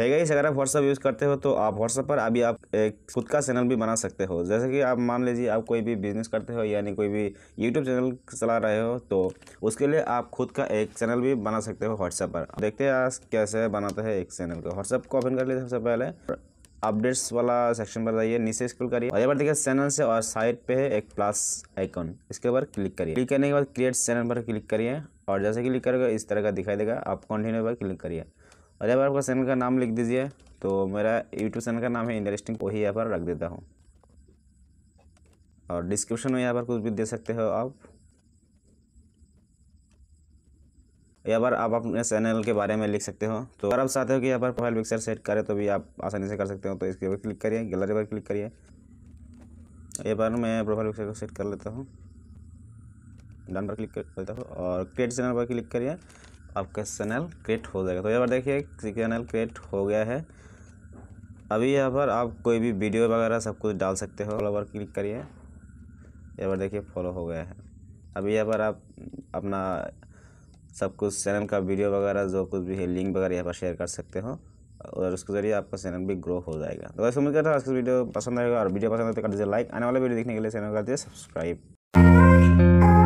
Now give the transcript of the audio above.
है गाइस अगर आप व्हाट्सअप यूज़ करते हो तो आप व्हाट्सअप पर अभी आप एक खुद का चैनल भी बना सकते हो जैसे कि आप मान लीजिए आप कोई भी बिजनेस करते हो यानी कोई भी यूट्यूब चैनल चला रहे हो तो उसके लिए आप खुद का एक चैनल भी बना सकते हो व्हाट्सअप पर देखते हैं आज कैसे बनाते हैं एक चैनल को व्हाट्सअप को ओपन कर लीजिए सबसे पहले अपडेट्स वाला सेक्शन पर जाइए नीचे स्क्रॉल करिए और देखिए चैनल से और साइड पे है एक प्लस आइकॉन इसके ऊपर क्लिक करिए क्लिक करने के बाद क्रिएट चैनल पर क्लिक करिए और जैसे क्लिक करोगे इस तरह का दिखाई देगा आप कंटिन्यू पर क्लिक करिए और यहाँ पर आपका चैनल का नाम लिख दीजिए तो मेरा यूट्यूब चैनल का नाम है इंटरेस्टिंग वही यहाँ पर रख देता हूँ और डिस्क्रिप्शन में यहाँ पर कुछ भी दे सकते हो आप यहाँ पर आप अपने चैनल के बारे में लिख सकते हो तो अगर आप चाहते हो कि यहाँ पर प्रोफाइल पिक्चर सेट करें तो भी आप आसानी से कर सकते हो तो इसके ऊपर क्लिक करिए गैलरी पर क्लिक करिए यहाँ पर मैं प्रोफाइल पिक्चर को सेट कर लेता हूँ डन पर क्लिक कर लेता हूँ और क्रिएट चैनल पर क्लिक करिए आपका चैनल क्रिएट हो जाएगा तो यहाँ पर देखिए चैनल क्रिएट हो गया है अभी यहाँ पर आप कोई भी वीडियो वगैरह सब कुछ डाल सकते हो फॉलो पर क्लिक करिए यहाँ पर देखिए फॉलो हो गया है अभी यहाँ पर आप अपना सब कुछ चैनल का वीडियो वगैरह जो कुछ भी है लिंक वगैरह यहाँ पर शेयर कर सकते हो और उसके जरिए आपका चैनल भी ग्रो हो जाएगा तो वैसे उम्मीद करता हूँ आज वीडियो पसंद आएगा और वीडियो पसंद आए तो कर दीजिए लाइक आने वाले वीडियो देखने के लिए चैनल कर दीजिए सब्सक्राइब